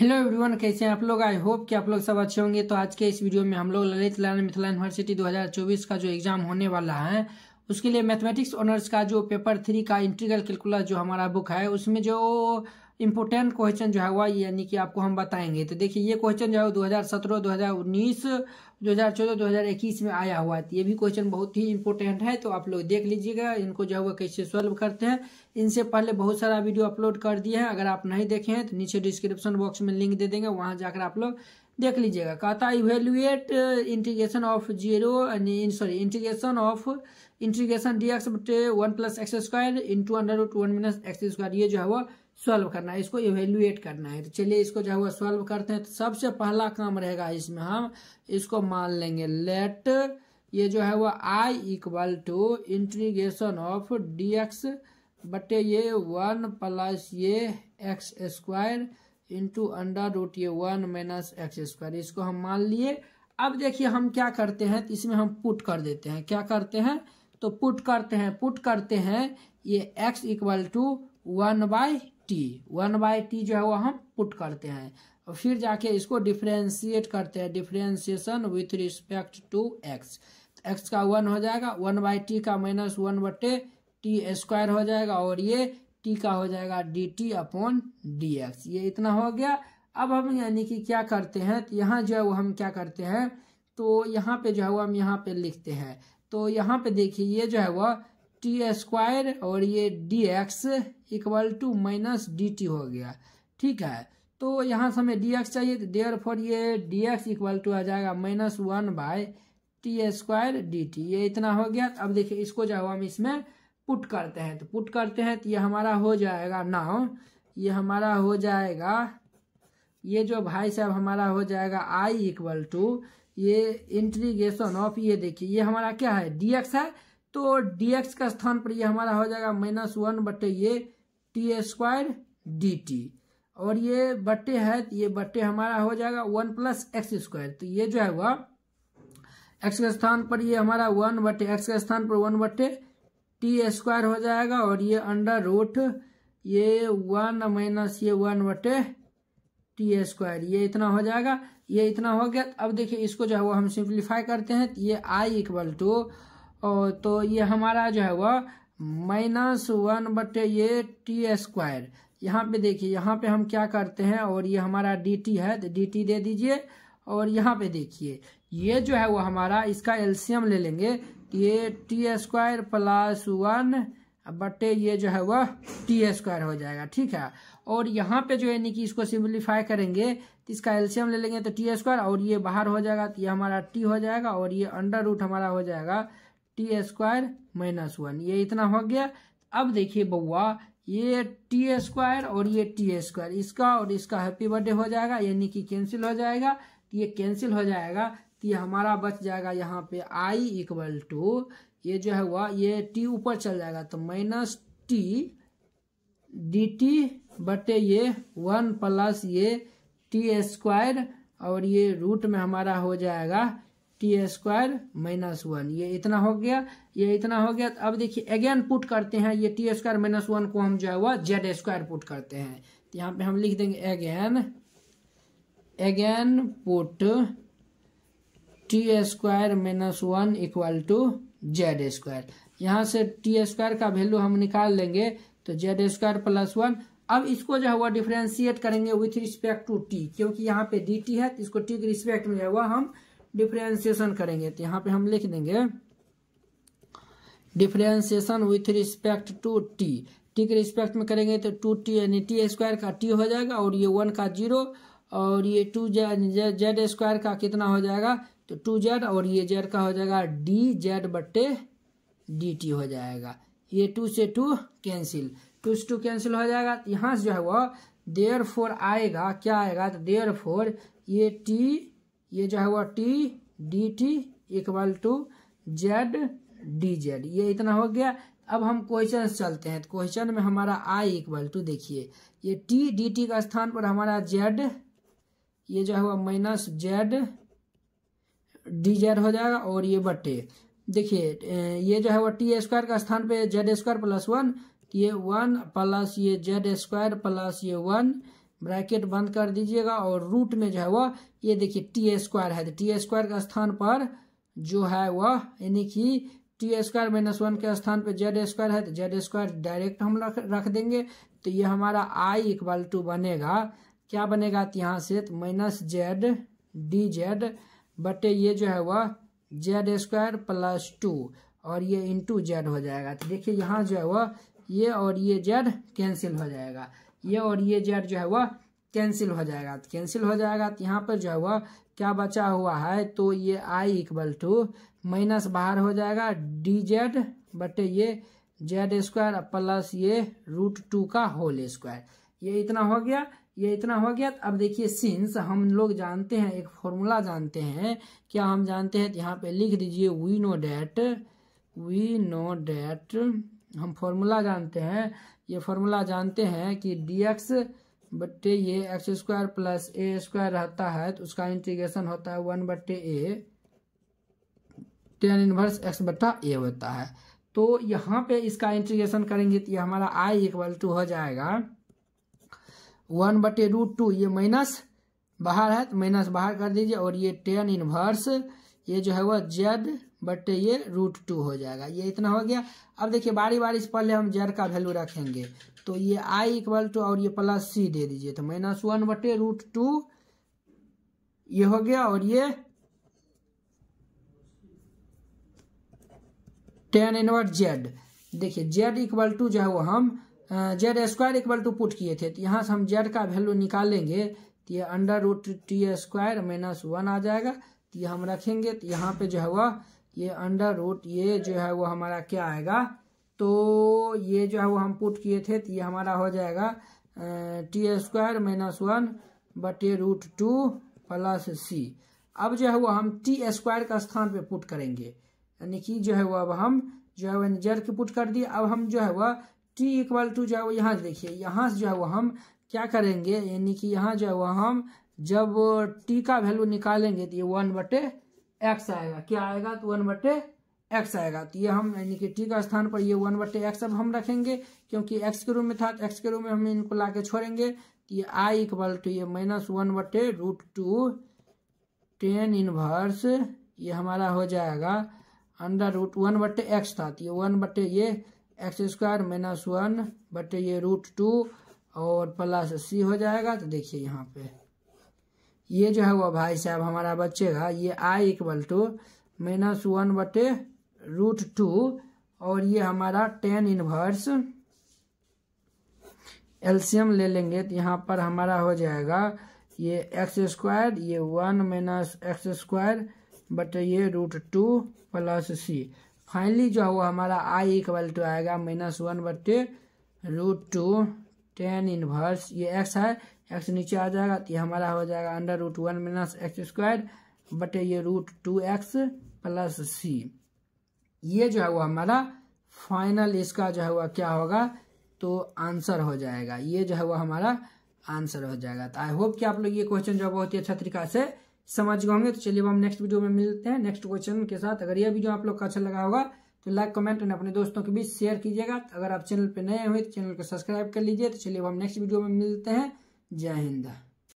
hello everyone कैसे हैं आप लोग आई होप कि आप लोग सब अच्छे होंगे तो आज के इस वीडियो में हम लोग ललित नारायण मिथिला यूनिवर्सिटी 2024 का जो एग्ज़ाम होने वाला है उसके लिए मैथमेटिक्स ऑनर्स का जो पेपर थ्री का इंटीग्रल कैलकुलस जो हमारा बुक है उसमें जो इम्पोर्टेंट क्वेश्चन जो है वह यानी कि आपको हम बताएंगे तो देखिए ये क्वेश्चन जो है दो हज़ार सत्रह दो हज़ार उन्नीस दो हज़ार चौदह दो हज़ार इक्कीस में आया हुआ है तो ये भी क्वेश्चन बहुत ही इम्पोर्टेंट है तो आप लोग देख लीजिएगा इनको जो है वो कैसे सॉल्व करते हैं इनसे पहले बहुत सारा वीडियो अपलोड कर दिए हैं अगर आप नहीं देखे हैं तो नीचे डिस्क्रिप्शन बॉक्स में लिंक दे देंगे वहाँ जाकर आप लोग देख लीजिएगा कहता evaluate integration of zero sorry integration of integration D X बटे one plus X square into under one minus x square ये जो है वो सॉल्व करना है इसको इवेल्युएट करना है तो चलिए इसको जो हुआ सॉल्व करते हैं तो सबसे पहला काम रहेगा इसमें हम इसको मान लेंगे लेट ये जो है वो I equal to integration of D X बटे ये वन प्लस ये x square into under root ये वन माइनस एक्स स्क्वायर इसको हम मान लिए अब देखिए हम क्या करते हैं तो इसमें हम पुट कर देते हैं क्या करते हैं तो पुट करते हैं पुट करते हैं ये X equal to one by T one by T जो है वो हम पुट करते हैं और फिर जाके इसको डिफ्रेंशिएट करते हैं differentiation with respect to X X का वन हो जाएगा वन बाई टी का माइनस वन बटे टी स्क्वायर हो जाएगा और ये टी का हो जाएगा D T upon D X ये इतना हो गया अब हम यानी कि क्या करते हैं तो यहाँ जो है वो हम क्या करते हैं तो यहाँ पे जो है वो हम यहाँ पे लिखते हैं तो यहाँ पे देखिए ये जो है वह टी स्क्वायर और ये D X equal to minus D T हो गया ठीक है तो यहाँ से हमें डी एक्स चाहिए तो डेयर फॉर ये डी एक्स इक्वल टू आ जाएगा minus one by T square D T ये इतना हो गया अब देखिए इसको जब हम इसमें पुट करते हैं तो पुट करते हैं तो ये हमारा हो जाएगा नाउ ये हमारा हो जाएगा ये जो भाई साहब हमारा हो जाएगा आई इक्वल टू ये इंट्रीगेशन ऑफ ये देखिए ये हमारा क्या है डी एक्स है तो dx का स्थान पर ये हमारा हो जाएगा माइनस वन बटे ये टी स्क्वायर डी टी और ये बटे है ये बटे हमारा हो जाएगा वन प्लस एक्स स्क्वायर तो ये जो है वह एक्स के स्थान पर ये हमारा वन बटे एक्स के स्थान पर वन बटे टी स्क्वायर हो जाएगा और ये अंडर रूट ये वन माइनस ये वन बटे टी स्क्वायर ये इतना हो जाएगा ये इतना हो गया अब देखिए इसको जो है वो हम सिंप्लीफाई करते हैं ये आई इक्वल टू और तो ये हमारा जो है वह माइनस वन बटे ये टी स्क्वायर यहाँ पे देखिए यहाँ पे हम क्या करते हैं और ये हमारा डी टी है तो डी टी दे दीजिए और यहाँ पे देखिए ये जो है वो हमारा इसका एल्सियम ले लेंगे तो ये टी स्क्वायर प्लस वन बटे ये जो है वह टी स्क्वायर हो जाएगा ठीक है और यहाँ पे जो यानी कि इसको सिम्प्लीफाई करेंगे तो इसका एल्शियम ले लेंगे तो टी स्क्वायर और ये बाहर हो जाएगा तो ये हमारा टी हो जाएगा और ये अंडर रूट हमारा हो जाएगा टी स्क्वायर माइनस वन ये इतना हो गया अब देखिए बउआ ये टी स्क्वायर और ये टी स्क्वायर इसका और इसका हैप्पी बर्थडे हो जाएगा यानी कि कैंसिल हो जाएगा तो ये कैंसिल हो जाएगा तो ये हमारा बच जाएगा यहाँ पे आई इक्वल टू ये जो है हुआ ये टी ऊपर चल जाएगा तो माइनस टी डी टी बटे ये वन प्लस ये टी स्क्वायर और ये रूट में हमारा हो जाएगा टी स्क्वायर माइनस वन ये इतना हो गया ये इतना हो गया अब देखिए अगेन पुट करते हैं ये टी स्क्वायर माइनस वन को हम जो है वह जेड स्क्वायर पुट करते हैं तो यहाँ पे हम लिख देंगे again again put T square minus one equal to Z square यहाँ से टी स्क्वायर का वैल्यू हम निकाल लेंगे तो जेड स्क्वायर प्लस वन अब इसको जो है वह डिफ्रेंशिएट करेंगे विथ रिस्पेक्ट टू टी क्योंकि यहाँ पे डी टी है तो इसको टी के रिस्पेक्ट में जो है वह हम डिफ्रेंसिएशन करेंगे तो यहाँ पे हम लिख देंगे differentiation with respect to T T के रिस्पेक्ट में करेंगे तो टू टी यानी टी स्क्वायर का टी हो जाएगा और ये वन का जीरो और ये टू जेड जेड स्क्वायर का कितना हो जाएगा तो टू जेड और ये जेड का हो जाएगा डी जेड बट्टे डी टी हो जाएगा ये टू से टू कैंसिल टू से टू कैंसिल हो जाएगा तो यहाँ से जो है वो देयर फोर आएगा क्या आएगा तो देयर फोर ये टी ये जो है हुआ T D T equal to Z D Z ये इतना हो गया अब हम क्वेश्चन चलते हैं तो क्वेश्चन में हमारा आई इक्वल टू देखिए ये टी डी टी का स्थान पर हमारा जेड ये जो है हुआ माइनस जेड डी जेड हो जाएगा और ये बटे देखिए ये जो है वो टी स्क्वायर का स्थान पे जेड स्क्वायर प्लस वन ये वन प्लस ये जेड स्क्वायर प्लस ये वन ब्रैकेट बंद कर दीजिएगा और रूट में जो है वह ये देखिए टी स्क्वायर है तो टी स्क्वायर के स्थान पर जो है वह यानी कि टी स्क्वायर माइनस वन के स्थान पर जेड स्क्वायर है तो जेड स्क्वायर डायरेक्ट हम रख रख देंगे तो ये हमारा आई इक्वल टू बनेगा क्या बनेगा तो यहाँ से तो माइनस जेड डी जेड बटे ये जो है वह जेड स्क्वायर प्लस टू और ये इंटू जेड हो जाएगा तो देखिए यहाँ जो है वह ये और ये जेड कैंसिल हो जाएगा ये और ये जेड जो है वह कैंसिल हो जाएगा तो कैंसिल हो जाएगा तो यहाँ पर जो है वह क्या बचा हुआ है तो ये आई इक्वल टू माइनस बाहर हो जाएगा डी जेड बटे ये जेड स्क्वायर प्लस ये रूट टू का होल स्क्वायर ये इतना हो गया ये इतना हो गया अब देखिए सिंस हम लोग जानते हैं एक फॉर्मूला जानते हैं क्या हम जानते हैं तो यहाँ पे लिख दीजिए we know that we know that हम फॉर्मूला जानते हैं ये फॉर्मूला जानते हैं कि डी एक्स बट्टे ये x square plus a square रहता है तो उसका इंटीग्रेशन होता है वन बट्टे ए टेन इनवर्स एक्स बट्टा ए होता है तो यहाँ पे इसका इंटीग्रेशन करेंगे तो ये हमारा आई इक्वल टू हो जाएगा वन बटे रूट टू ये माइनस बाहर है तो माइनस बाहर कर दीजिए और ये टेन इनवर्स ये जो है वह जेड बट ये रूट टू हो जाएगा ये इतना हो गया अब देखिए बारी बारी से पहले हम जेड का वैल्यू रखेंगे तो ये आई इक्वल टू और ये प्लस सी दे दीजिए तो माइनस वन बटे रूट टू ये हो गया और ये टेन इनवर्ट जेड देखिए जेड इक्वल टू जो है वो हम z square equal to put किए थे तो यहां से हम जेड का वैल्यू निकालेंगे तो ये under root t square minus one आ जाएगा तो ये हम रखेंगे तो यहाँ पे जो है वह ये अंडर रूट ये जो है वो हमारा क्या आएगा तो ये जो है वो हम पुट किए थे तो ये हमारा हो जाएगा टी स्क्वायर माइनस वन बटे रूट टू प्लस सी अब जो है वो हम टी स्क्वायर का स्थान पे पुट करेंगे यानी कि जो है वो अब हम जो है वह जड़ के पुट कर दिए अब हम जो है वह टी इक्वल टू जो है वो यहाँ देखिए यहाँ से जो है वो हम क्या करेंगे यानी कि यहाँ जो है वह हम जब टी का वैल्यू निकालेंगे तो ये वन बटे एक्स आएगा क्या आएगा तो वन बटे एक्स आएगा तो ये हम यानी कि टी का स्थान पर ये वन बटे एक्स अब हम रखेंगे क्योंकि एक्स के रूम में था एक्स तो के रूम में हम इनको ला के छोड़ेंगे तो ये आई इक्वल टू ये माइनस वन बटे रूट टू टेन इनवर्स ये हमारा हो जाएगा अंडर रूट वन बटे एक्स था तो ये वन बटे ये एक्स स्क्वायर माइनस वन बटे ये रूट टू और प्लस सी हो जाएगा तो देखिए यहाँ पे ये जो है वो भाई साहब हमारा बचेगा ये I equal to minus one बटे रूट टू और ये हमारा टेन इनवर्स एल्शियम ले लेंगे तो यहाँ पर हमारा हो जाएगा ये एक्स स्क्वायर ये वन माइनस एक्स स्क्वायर बटे ये root two plus C finally जो है वो हमारा आई इक्वल टू आएगा माइनस वन बटे रूट टू टेन इनवर्स ये एक्स है एक्स नीचे आ जाएगा तो ये हमारा हो जाएगा under root one minus x square बटे ये root two x plus C ये जो है वो हमारा फाइनल इसका जो है वह क्या होगा तो आंसर हो जाएगा ये जो है वो हमारा आंसर हो जाएगा तो आई होप कि आप लोग ये क्वेश्चन जो है बहुत ही अच्छा तरीका से समझ गए होंगे तो चलिए अब हम नेक्स्ट वीडियो में मिलते हैं नेक्स्ट क्वेश्चन के साथ अगर ये वीडियो आप लोग का अच्छा लगा होगा तो लाइक कमेंट और अपने दोस्तों के बीच शेयर कीजिएगा अगर आप चैनल पर नए हुए तो चैनल को सब्सक्राइब कर लीजिए तो चलिए हम नेक्स्ट वीडियो में मिलते हैं जय हिंद